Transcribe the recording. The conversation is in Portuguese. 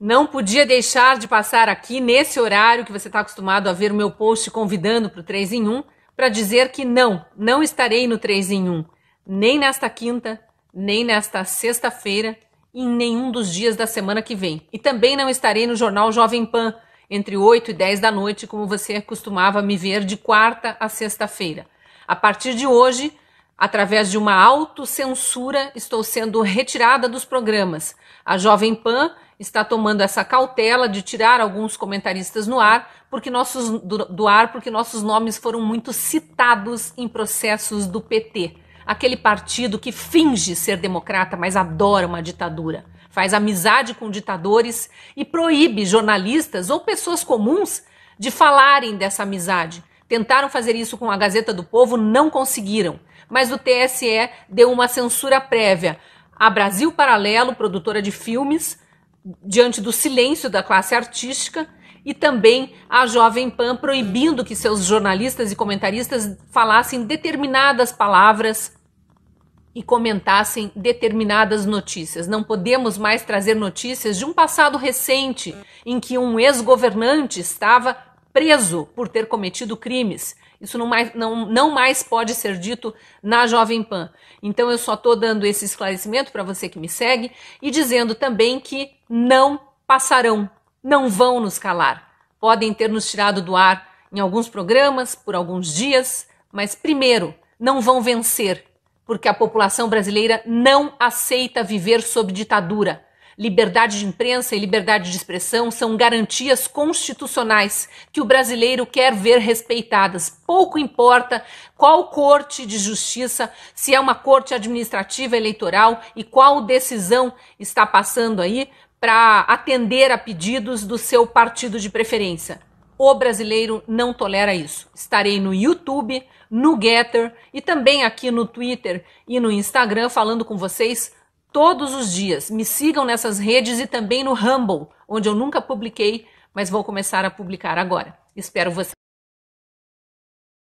Não podia deixar de passar aqui nesse horário que você está acostumado a ver o meu post convidando para o 3 em 1 para dizer que não, não estarei no 3 em 1, nem nesta quinta, nem nesta sexta-feira, em nenhum dos dias da semana que vem. E também não estarei no jornal Jovem Pan entre 8 e 10 da noite, como você costumava me ver de quarta a sexta-feira. A partir de hoje, através de uma autocensura, estou sendo retirada dos programas. A Jovem Pan está tomando essa cautela de tirar alguns comentaristas no ar, porque nossos do, do ar, porque nossos nomes foram muito citados em processos do PT, aquele partido que finge ser democrata, mas adora uma ditadura, faz amizade com ditadores e proíbe jornalistas ou pessoas comuns de falarem dessa amizade. Tentaram fazer isso com a Gazeta do Povo, não conseguiram. Mas o TSE deu uma censura prévia a Brasil Paralelo, produtora de filmes, diante do silêncio da classe artística e também a Jovem Pan proibindo que seus jornalistas e comentaristas falassem determinadas palavras e comentassem determinadas notícias. Não podemos mais trazer notícias de um passado recente em que um ex-governante estava preso por ter cometido crimes. Isso não mais, não, não mais pode ser dito na Jovem Pan. Então eu só estou dando esse esclarecimento para você que me segue e dizendo também que não passarão, não vão nos calar. Podem ter nos tirado do ar em alguns programas, por alguns dias, mas primeiro, não vão vencer, porque a população brasileira não aceita viver sob ditadura. Liberdade de imprensa e liberdade de expressão são garantias constitucionais que o brasileiro quer ver respeitadas. Pouco importa qual corte de justiça, se é uma corte administrativa eleitoral e qual decisão está passando aí para atender a pedidos do seu partido de preferência. O brasileiro não tolera isso. Estarei no YouTube, no Getter e também aqui no Twitter e no Instagram falando com vocês todos os dias. Me sigam nessas redes e também no Humble, onde eu nunca publiquei, mas vou começar a publicar agora. Espero você.